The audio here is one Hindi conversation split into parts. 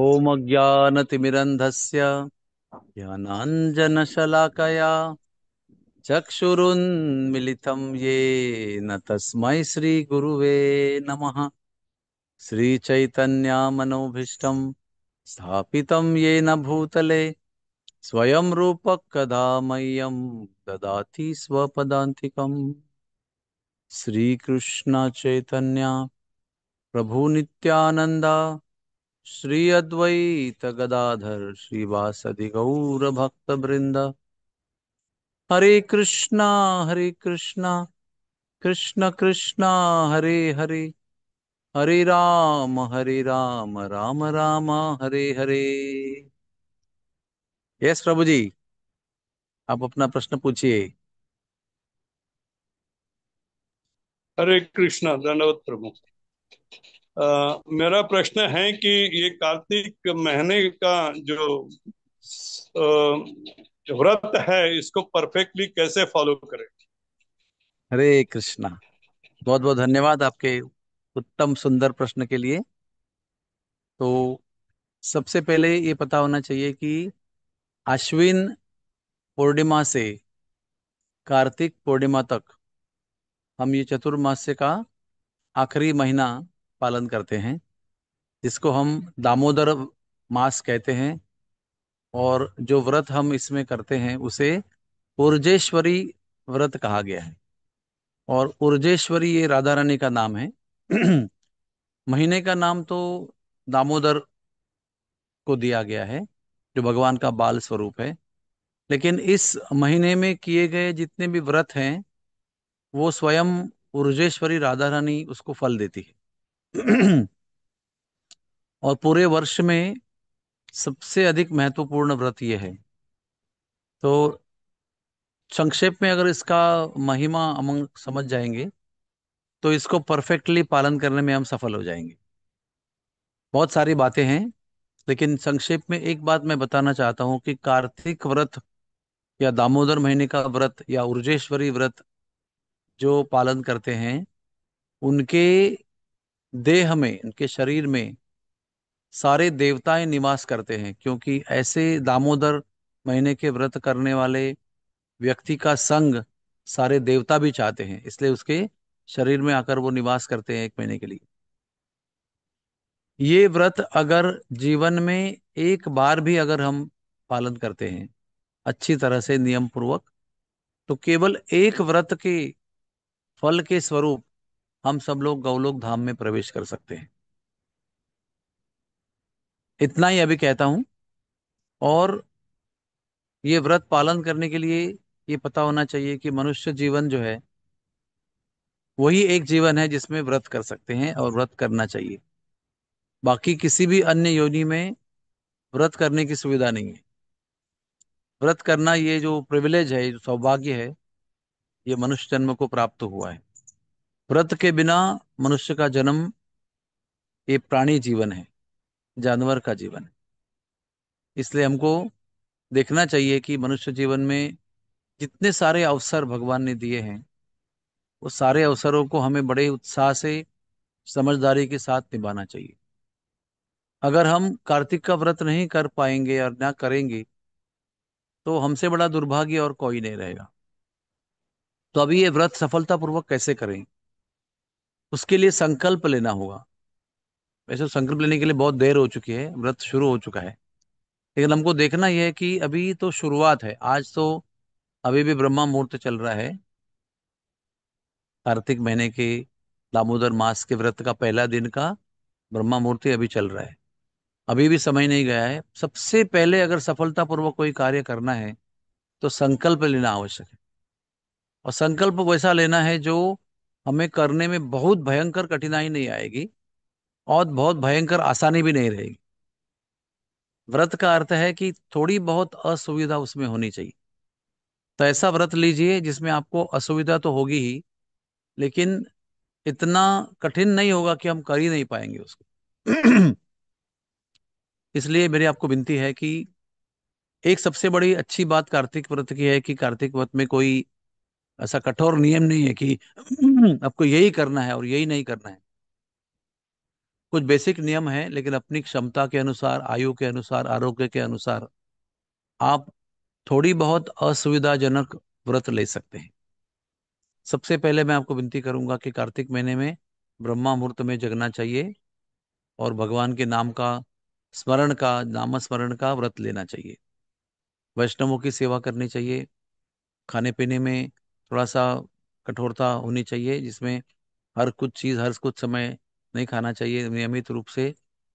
ॐ अज्ञानतिमिरन्धस्य ज्ञानाञ्जनशलाकया चक्षुरुन्मिलितं येन तस्मै श्रीगुरुवे नमः श्रीचैतन्यामनोभीष्टं स्थापितं येन भूतले स्वयं रूपकदा मह्यं ददाति स्वपदान्तिकम् श्रीकृष्णचैतन्या प्रभुनित्यानन्दा श्री अद्वैत गदाधर श्रीवासदि गौर भक्त बृंद हरे कृष्णा हरे कृष्णा कृष्ण कृष्णा हरे हरे हरे राम हरे राम राम राम हरे हरे यस प्रभु जी आप अपना प्रश्न पूछिए हरे कृष्णा धन्यवाद प्रभु आ, मेरा प्रश्न है कि ये कार्तिक महीने का जो व्रत है इसको परफेक्टली कैसे फॉलो करें हरे कृष्णा बहुत बहुत धन्यवाद आपके उत्तम सुंदर प्रश्न के लिए तो सबसे पहले ये पता होना चाहिए कि अश्विन पूर्णिमा से कार्तिक पूर्णिमा तक हम ये चतुर्मास्य का आखिरी महीना पालन करते हैं जिसको हम दामोदर मास कहते हैं और जो व्रत हम इसमें करते हैं उसे ऊर्जेश्वरी व्रत कहा गया है और ऊर्जेश्वरी ये राधा रानी का नाम है महीने का नाम तो दामोदर को दिया गया है जो भगवान का बाल स्वरूप है लेकिन इस महीने में किए गए जितने भी व्रत हैं वो स्वयं ऊर्जेश्वरी राधा रानी उसको फल देती है और पूरे वर्ष में सबसे अधिक महत्वपूर्ण व्रत यह है तो संक्षेप में अगर इसका महिमा हम समझ जाएंगे तो इसको परफेक्टली पालन करने में हम सफल हो जाएंगे बहुत सारी बातें हैं लेकिन संक्षेप में एक बात मैं बताना चाहता हूं कि कार्तिक व्रत या दामोदर महीने का व्रत या उर्जेश्वरी व्रत जो पालन करते हैं उनके देह में इनके शरीर में सारे देवताएं निवास करते हैं क्योंकि ऐसे दामोदर महीने के व्रत करने वाले व्यक्ति का संग सारे देवता भी चाहते हैं इसलिए उसके शरीर में आकर वो निवास करते हैं एक महीने के लिए ये व्रत अगर जीवन में एक बार भी अगर हम पालन करते हैं अच्छी तरह से नियम पूर्वक तो केवल एक व्रत के फल के स्वरूप हम सब लोग गौलोक धाम में प्रवेश कर सकते हैं इतना ही अभी कहता हूं और ये व्रत पालन करने के लिए ये पता होना चाहिए कि मनुष्य जीवन जो है वही एक जीवन है जिसमें व्रत कर सकते हैं और व्रत करना चाहिए बाकी किसी भी अन्य योनि में व्रत करने की सुविधा नहीं है व्रत करना ये जो प्रिविलेज है जो सौभाग्य है ये मनुष्य जन्म को प्राप्त हुआ है व्रत के बिना मनुष्य का जन्म ये प्राणी जीवन है जानवर का जीवन है इसलिए हमको देखना चाहिए कि मनुष्य जीवन में जितने सारे अवसर भगवान ने दिए हैं वो सारे अवसरों को हमें बड़े उत्साह से समझदारी के साथ निभाना चाहिए अगर हम कार्तिक का व्रत नहीं कर पाएंगे और ना करेंगे तो हमसे बड़ा दुर्भाग्य और कोई नहीं रहेगा तो अभी ये व्रत सफलतापूर्वक कैसे करें उसके लिए संकल्प लेना होगा वैसे तो संकल्प लेने के लिए बहुत देर हो चुकी है व्रत शुरू हो चुका है लेकिन हमको देखना यह है कि अभी तो शुरुआत है आज तो अभी भी ब्रह्मा मुहूर्त चल रहा है कार्तिक महीने के दामोदर मास के व्रत का पहला दिन का ब्रह्मा मूर्ति अभी चल रहा है अभी भी समय नहीं गया है सबसे पहले अगर सफलतापूर्वक कोई कार्य करना है तो संकल्प लेना आवश्यक है और संकल्प वैसा लेना है जो हमें करने में बहुत भयंकर कठिनाई नहीं आएगी और बहुत भयंकर आसानी भी नहीं रहेगी व्रत का अर्थ है कि थोड़ी बहुत असुविधा उसमें होनी चाहिए तो ऐसा व्रत लीजिए जिसमें आपको असुविधा तो होगी ही लेकिन इतना कठिन नहीं होगा कि हम कर ही नहीं पाएंगे उसको इसलिए मेरी आपको विनती है कि एक सबसे बड़ी अच्छी बात कार्तिक व्रत की है कि कार्तिक व्रत में कोई ऐसा कठोर नियम नहीं है कि आपको यही करना है और यही नहीं करना है कुछ बेसिक नियम है लेकिन अपनी क्षमता के अनुसार आयु के अनुसार आरोग्य के अनुसार आप थोड़ी बहुत असुविधाजनक व्रत ले सकते हैं सबसे पहले मैं आपको विनती करूंगा कि कार्तिक महीने में ब्रह्मा मुहूर्त में जगना चाहिए और भगवान के नाम का स्मरण का नाम स्मरण का व्रत लेना चाहिए वैष्णवों की सेवा करनी चाहिए खाने पीने में थोड़ा सा कठोरता होनी चाहिए जिसमें हर कुछ चीज़ हर कुछ समय नहीं खाना चाहिए नियमित रूप से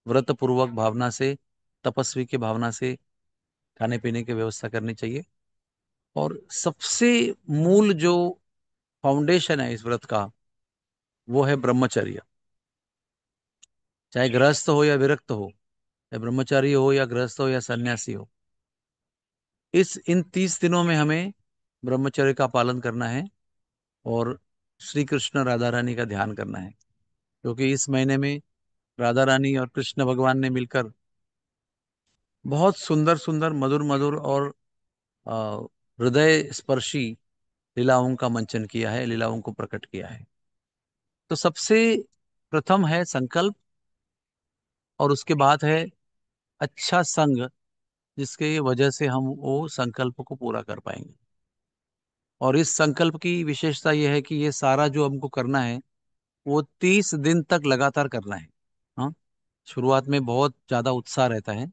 व्रत पूर्वक भावना से तपस्वी के भावना से खाने पीने की व्यवस्था करनी चाहिए और सबसे मूल जो फाउंडेशन है इस व्रत का वो है ब्रह्मचर्य चाहे गृहस्थ हो या विरक्त हो चाहे ब्रह्मचारी हो या गृहस्थ हो या सन्यासी हो इस इन तीस दिनों में हमें ब्रह्मचर्य का पालन करना है और श्री कृष्ण राधा रानी का ध्यान करना है क्योंकि इस महीने में राधा रानी और कृष्ण भगवान ने मिलकर बहुत सुंदर सुंदर मधुर मधुर और हृदय स्पर्शी लीलाओं का मंचन किया है लीलाओं को प्रकट किया है तो सबसे प्रथम है संकल्प और उसके बाद है अच्छा संग जिसके वजह से हम वो संकल्प को पूरा कर पाएंगे और इस संकल्प की विशेषता यह है कि ये सारा जो हमको करना है वो तीस दिन तक लगातार करना है हाँ शुरुआत में बहुत ज़्यादा उत्साह रहता है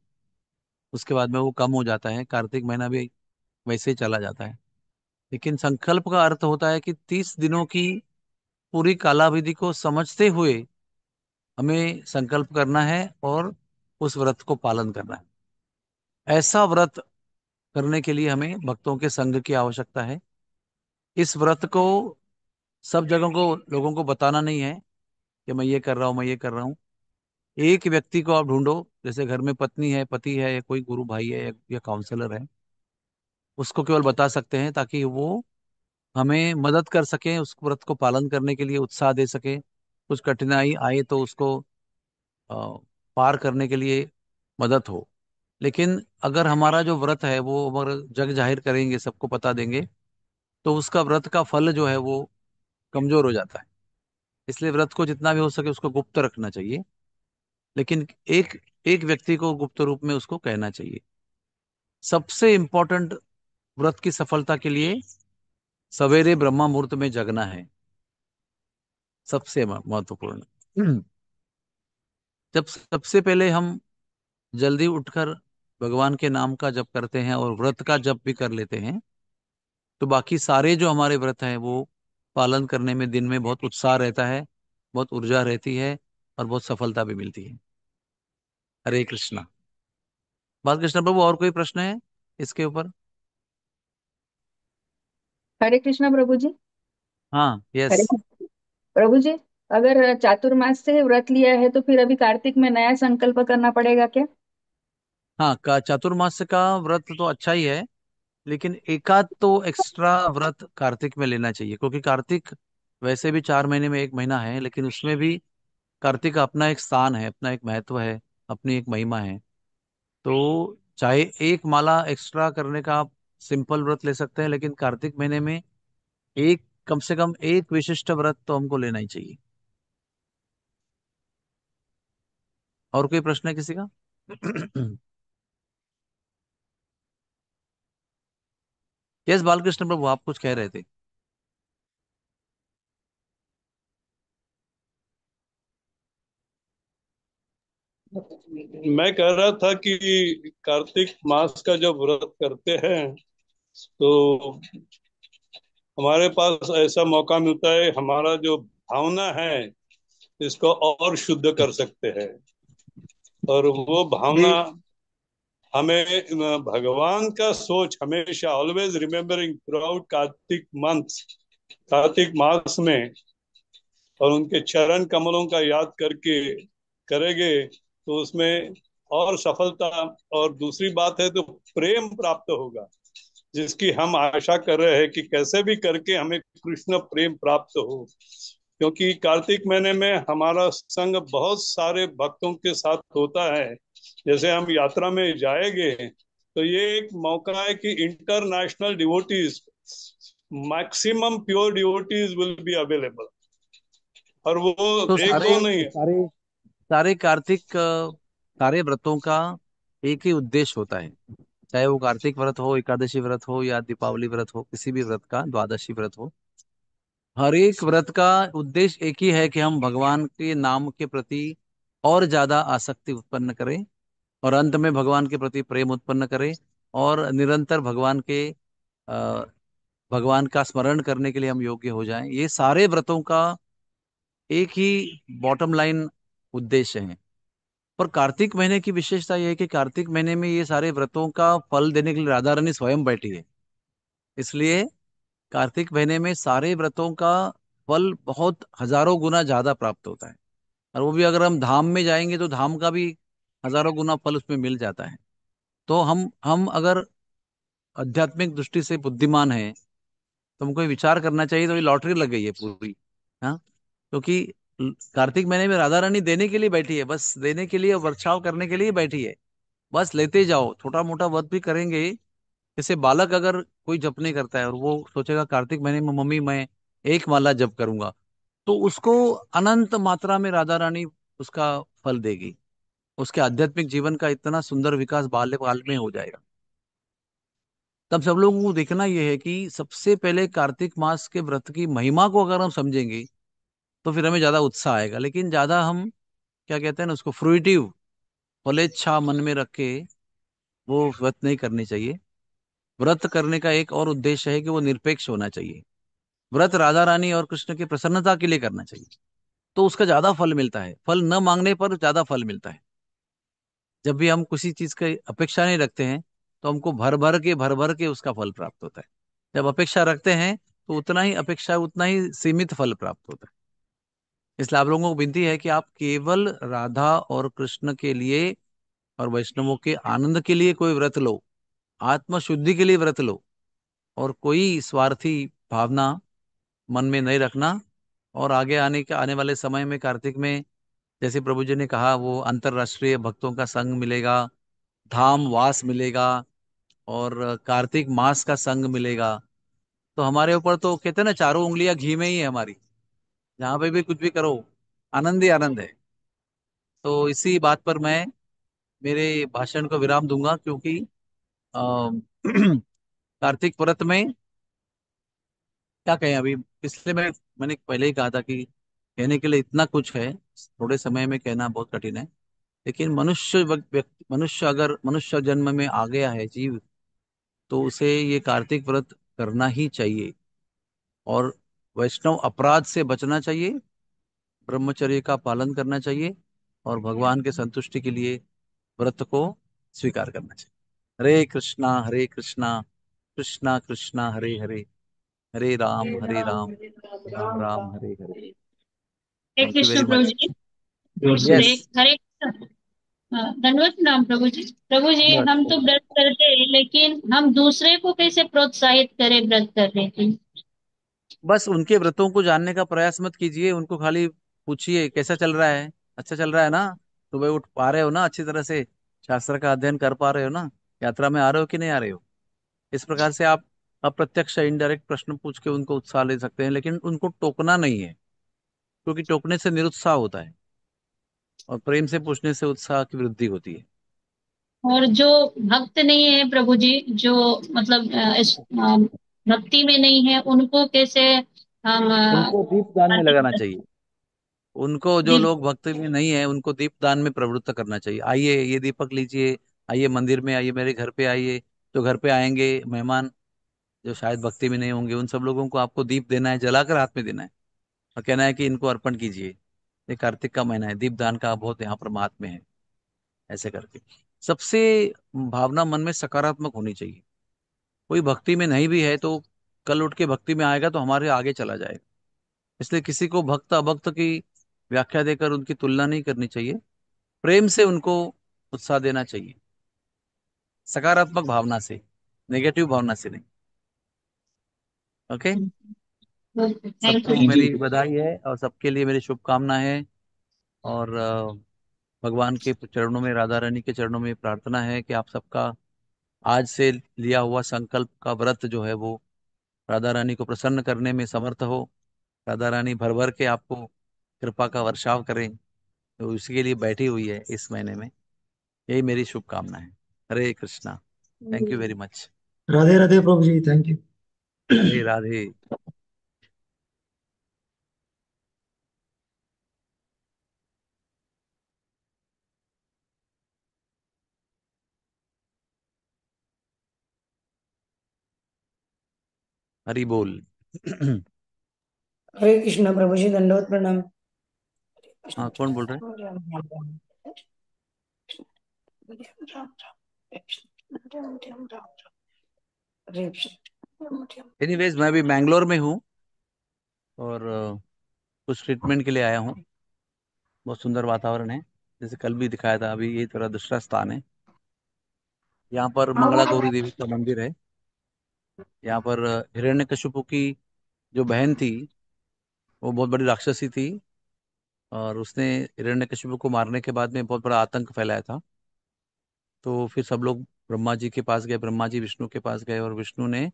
उसके बाद में वो कम हो जाता है कार्तिक महीना भी वैसे ही चला जाता है लेकिन संकल्प का अर्थ होता है कि तीस दिनों की पूरी कालाविधि को समझते हुए हमें संकल्प करना है और उस व्रत को पालन करना है ऐसा व्रत करने के लिए हमें भक्तों के संग की आवश्यकता है इस व्रत को सब जगहों को लोगों को बताना नहीं है कि मैं ये कर रहा हूँ मैं ये कर रहा हूँ एक व्यक्ति को आप ढूंढो जैसे घर में पत्नी है पति है या कोई गुरु भाई है या काउंसलर है उसको केवल बता सकते हैं ताकि वो हमें मदद कर सके उस व्रत को पालन करने के लिए उत्साह दे सके कुछ कठिनाई आए तो उसको पार करने के लिए मदद हो लेकिन अगर हमारा जो व्रत है वो अगर जग जाहिर करेंगे सबको पता देंगे तो उसका व्रत का फल जो है वो कमजोर हो जाता है इसलिए व्रत को जितना भी हो सके उसको गुप्त रखना चाहिए लेकिन एक एक व्यक्ति को गुप्त रूप में उसको कहना चाहिए सबसे इंपॉर्टेंट व्रत की सफलता के लिए सवेरे ब्रह्मा मुहूर्त में जगना है सबसे महत्वपूर्ण जब सबसे पहले हम जल्दी उठकर भगवान के नाम का जप करते हैं और व्रत का जप भी कर लेते हैं तो बाकी सारे जो हमारे व्रत हैं वो पालन करने में दिन में बहुत उत्साह रहता है बहुत ऊर्जा रहती है और बहुत सफलता भी मिलती है हरे कृष्णा बाल कृष्ण प्रभु और कोई प्रश्न है इसके ऊपर हरे कृष्णा प्रभु जी हाँ यस प्रभु जी अगर चातुर्मास से व्रत लिया है तो फिर अभी कार्तिक में नया संकल्प करना पड़ेगा क्या हाँ का चातुर्मास का व्रत तो अच्छा ही है लेकिन एकाध तो एक्स्ट्रा व्रत कार्तिक में लेना चाहिए क्योंकि कार्तिक वैसे भी चार महीने में एक महीना है लेकिन उसमें भी कार्तिक का अपना एक स्थान है अपना एक महत्व है अपनी एक महिमा है तो चाहे एक माला एक्स्ट्रा करने का आप सिंपल व्रत ले सकते हैं लेकिन कार्तिक महीने में एक कम से कम एक विशिष्ट व्रत तो हमको लेना ही चाहिए और कोई प्रश्न है किसी का यस बालकृष्ण प्रभु आप कुछ कह रहे थे मैं कह रहा था कि कार्तिक मास का जब व्रत करते हैं तो हमारे पास ऐसा मौका मिलता है हमारा जो भावना है इसको और शुद्ध कर सकते हैं और वो भावना हमें भगवान का सोच हमेशा always remembering throughout Kartik month Kartik मास में और उनके चरण कमलों का याद करके करेंगे तो उसमें और सफलता और दूसरी बात है तो प्रेम प्राप्त होगा जिसकी हम आशा कर रहे हैं कि कैसे भी करके हमें कृष्ण प्रेम प्राप्त हो क्योंकि कार्तिक महीने में हमारा संग बहुत सारे भक्तों के साथ होता है जैसे हम यात्रा में जाएंगे तो ये एक मौका है कि international devotees maximum pure devotees will be available और वो तो एक सारे, नहीं सारे सारे कार्तिक सारे व्रतों का एक ही उद्देश्य होता है चाहे वो कार्तिक व्रत हो एकादशी व्रत हो या दीपावली व्रत हो किसी भी व्रत का द्वादशी व्रत हो हर एक व्रत का उद्देश्य एक ही है कि हम भगवान के नाम के प्रति और ज्यादा आसक्ति उत्पन्न करें और अंत में भगवान के प्रति प्रेम उत्पन्न करें और निरंतर भगवान के आ, भगवान का स्मरण करने के लिए हम योग्य हो जाएं ये सारे व्रतों का एक ही बॉटम लाइन उद्देश्य है पर कार्तिक महीने की विशेषता यह है कि कार्तिक महीने में ये सारे व्रतों का फल देने के लिए राधा रानी स्वयं बैठी है इसलिए कार्तिक महीने में सारे व्रतों का फल बहुत हजारों गुना ज्यादा प्राप्त होता है और वो भी अगर हम धाम में जाएंगे तो धाम का भी हजारों गुना फल उसमें मिल जाता है तो हम हम अगर आध्यात्मिक दृष्टि से बुद्धिमान है तो हमको विचार करना चाहिए तो ये लॉटरी लग गई है पूरी हाँ क्योंकि तो कार्तिक महीने में राधा रानी देने के लिए बैठी है बस देने के लिए वर्षाव करने के लिए बैठी है बस लेते जाओ छोटा मोटा वध भी करेंगे जैसे बालक अगर कोई जप नहीं करता है और वो सोचेगा कार्तिक महीने में मम्मी मैं एक माला जप करूंगा तो उसको अनंत मात्रा में राधा रानी उसका फल देगी उसके आध्यात्मिक जीवन का इतना सुंदर विकास बाल्य काल में हो जाएगा तब सब लोगों को देखना यह है कि सबसे पहले कार्तिक मास के व्रत की महिमा को अगर हम समझेंगे तो फिर हमें ज्यादा उत्साह आएगा लेकिन ज्यादा हम क्या कहते हैं ना उसको फ्रूटिव फलेच्छा मन में रख के वो व्रत नहीं करनी चाहिए व्रत करने का एक और उद्देश्य है कि वो निरपेक्ष होना चाहिए व्रत राधा रानी और कृष्ण की प्रसन्नता के लिए करना चाहिए तो उसका ज्यादा फल मिलता है फल न मांगने पर ज्यादा फल मिलता है जब भी हम किसी चीज की अपेक्षा नहीं रखते हैं तो हमको भर भर के भर भर के उसका फल प्राप्त होता है जब अपेक्षा रखते हैं तो उतना ही अपेक्षा उतना ही सीमित फल प्राप्त होता है इसलिए आप लोगों को विनती है कि आप केवल राधा और कृष्ण के लिए और वैष्णवों के आनंद के लिए कोई व्रत लो आत्म शुद्धि के लिए व्रत लो और कोई स्वार्थी भावना मन में नहीं रखना और आगे आने के आने वाले समय में कार्तिक में जैसे प्रभु जी ने कहा वो अंतरराष्ट्रीय भक्तों का संग मिलेगा धाम वास मिलेगा और कार्तिक मास का संग मिलेगा तो हमारे ऊपर तो कहते हैं ना चारों उंगलियां घी में ही है हमारी जहाँ पे भी कुछ भी करो आनंद ही आनंद है तो इसी बात पर मैं मेरे भाषण को विराम दूंगा क्योंकि कार्तिक व्रत में क्या कहें अभी पिछले मैं मैंने पहले ही कहा था कि कहने के लिए इतना कुछ है थोड़े समय में कहना बहुत कठिन है लेकिन मनुष्य व्यक्ति मनुष्य अगर मनुष्य जन्म में आ गया है जीव तो उसे ये कार्तिक व्रत करना ही चाहिए और वैष्णव अपराध से बचना चाहिए ब्रह्मचर्य का पालन करना चाहिए और भगवान के संतुष्टि के लिए व्रत को स्वीकार करना चाहिए हरे कृष्णा हरे कृष्णा कृष्णा कृष्णा हरे हरे हरे राम हरे राम राम राम हरे हरे प्रभु जी uh, धन्यवाद नाम प्रभु जी प्रभु जी हम तो व्रत करते हैं लेकिन हम दूसरे को कैसे प्रोत्साहित करें व्रत करने की बस उनके व्रतों को जानने का प्रयास मत कीजिए उनको खाली पूछिए कैसा चल रहा है अच्छा चल रहा है ना सुबह उठ पा रहे हो ना अच्छी तरह से शास्त्र का अध्ययन कर पा रहे हो ना यात्रा में आ रहे हो कि नहीं आ रहे हो इस प्रकार से आप अप्रत्यक्ष इनडायरेक्ट प्रश्न पूछ के उनको उत्साह ले सकते हैं लेकिन उनको टोकना नहीं है क्योंकि टोकने से निरुत्साह होता है और प्रेम से पूछने से उत्साह की वृद्धि होती है और जो भक्त नहीं है प्रभु जी जो मतलब इस भक्ति में नहीं है उनको कैसे हम उनको दीप दान में लगाना चाहिए उनको जो लोग भक्ति में नहीं है उनको दीप दान में प्रवृत्त करना चाहिए आइए ये दीपक लीजिए आइए मंदिर में आइए मेरे घर पे आइए जो घर पे आएंगे मेहमान जो शायद भक्ति में नहीं होंगे उन सब लोगों को आपको दीप देना है जलाकर हाथ में देना है और कहना है कि इनको अर्पण कीजिए ये कार्तिक का महीना है दीप दान का बहुत यहाँ पर महात्म्य है ऐसे करके सबसे भावना मन में सकारात्मक होनी चाहिए कोई भक्ति में नहीं भी है तो कल उठ के भक्ति में आएगा तो हमारे आगे चला जाएगा इसलिए किसी को भक्त अभक्त की व्याख्या देकर उनकी तुलना नहीं करनी चाहिए प्रेम से उनको उत्साह देना चाहिए सकारात्मक भावना से नेगेटिव भावना से नहीं ओके okay? हम्म। सबको मेरी बधाई है और सबके लिए मेरी शुभकामनाएं और भगवान के चरणों में राधा रानी के चरणों में प्रार्थना है कि आप सबका आज से लिया हुआ संकल्प का व्रत जो है वो राधा रानी को प्रसन्न करने में समर्थ हो राधा रानी भर भर के आपको कृपा का वर्षाव करें तो उसके लिए बैठी हुई है इस महीने में यही मेरी शुभकामना है Hare Krishna thank you very much Radhe Radhe प्रभु जी थैंक यू राधे राधे हरि बोल हरे कृष्णा प्रभु जी दंडवत प्रणाम हाँ कौन बोल रहे एनीवेज मैं भी बैंगलोर में हूँ और कुछ ट्रीटमेंट के लिए आया हूँ बहुत सुंदर वातावरण है जैसे कल भी दिखाया था अभी ये थोड़ा दूसरा स्थान है यहाँ पर हाँ, मंगला गौरी देवी का मंदिर है यहाँ पर हिरण्य कश्यपु की जो बहन थी वो बहुत बड़ी राक्षसी थी और उसने हिरण्य कश्यपु को मारने के बाद में बहुत बड़ा आतंक फैलाया था तो फिर सब लोग ब्रह्मा जी के पास गए ब्रह्मा जी विष्णु के पास गए और विष्णु ने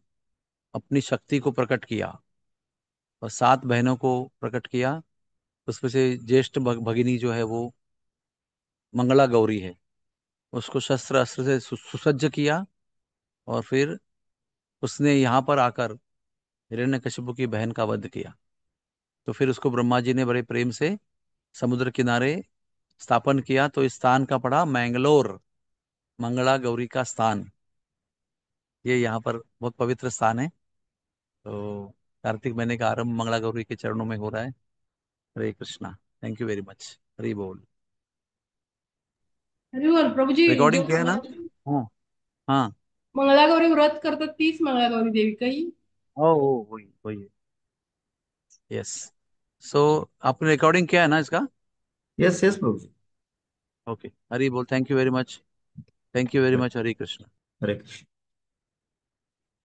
अपनी शक्ति को प्रकट किया और सात बहनों को प्रकट किया उसमें से ज्येष्ठ भगिनी जो है वो मंगला गौरी है उसको शस्त्र अस्त्र से सुसज्ज किया और फिर उसने यहाँ पर आकर कश्यपु की बहन का वध किया तो फिर उसको ब्रह्मा जी ने बड़े प्रेम से समुद्र किनारे स्थापन किया तो इस स्थान का पड़ा मैंगलोर मंगला गौरी का स्थान ये यहाँ पर बहुत पवित्र स्थान है तो कार्तिक महीने का आरंभ मंगला गौरी के चरणों में हो रहा है Hare Krishna thank you very much Hari बोल हरी बोल प्रभु जी रिकॉर्डिंग किया ना हाँ हाँ मंगलागौरी व्रत करता तीस मंगलागौरी देवी का ही ओ वही वही यस सो आपने रिकॉर्डिंग किया है ना इसका यस यस प्रभु जी ओके हरी बोल thank you very much thank you very much Hare Krishna Hare Krishna